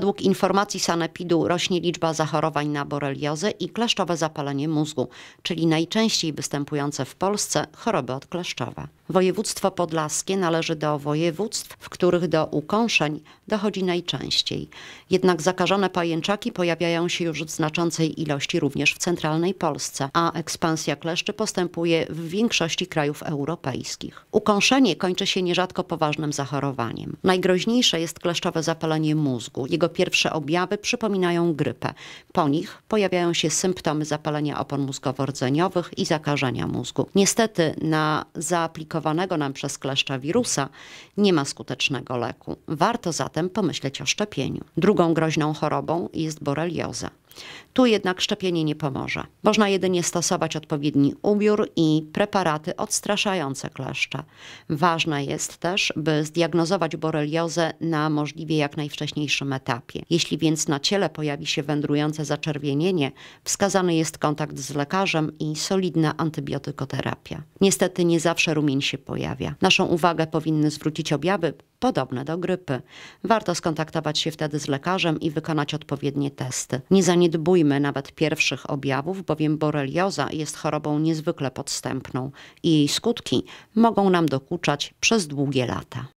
Według informacji sanepidu rośnie liczba zachorowań na boreliozę i kleszczowe zapalenie mózgu, czyli najczęściej występujące w Polsce choroby odkleszczowe. Województwo podlaskie należy do województw, w których do ukąszeń dochodzi najczęściej. Jednak zakażone pajęczaki pojawiają się już w znaczącej ilości również w centralnej Polsce, a ekspansja kleszczy postępuje w większości krajów europejskich. Ukąszenie kończy się nierzadko poważnym zachorowaniem. Najgroźniejsze jest kleszczowe zapalenie mózgu. Jego pierwsze objawy przypominają grypę. Po nich pojawiają się symptomy zapalenia opon mózgowo-rdzeniowych i zakażenia mózgu. Niestety na zaaplikowanego nam przez kleszcza wirusa nie ma skutecznego leku. Warto zatem pomyśleć o szczepieniu. Drugą groźną chorobą jest borelioza. Tu jednak szczepienie nie pomoże. Można jedynie stosować odpowiedni ubiór i preparaty odstraszające kleszcze. Ważne jest też, by zdiagnozować boreliozę na możliwie jak najwcześniejszym etapie. Jeśli więc na ciele pojawi się wędrujące zaczerwienienie, wskazany jest kontakt z lekarzem i solidna antybiotykoterapia. Niestety nie zawsze rumień się pojawia. Naszą uwagę powinny zwrócić objawy, podobne do grypy. Warto skontaktować się wtedy z lekarzem i wykonać odpowiednie testy. Nie zaniedbujmy nawet pierwszych objawów, bowiem borelioza jest chorobą niezwykle podstępną i jej skutki mogą nam dokuczać przez długie lata.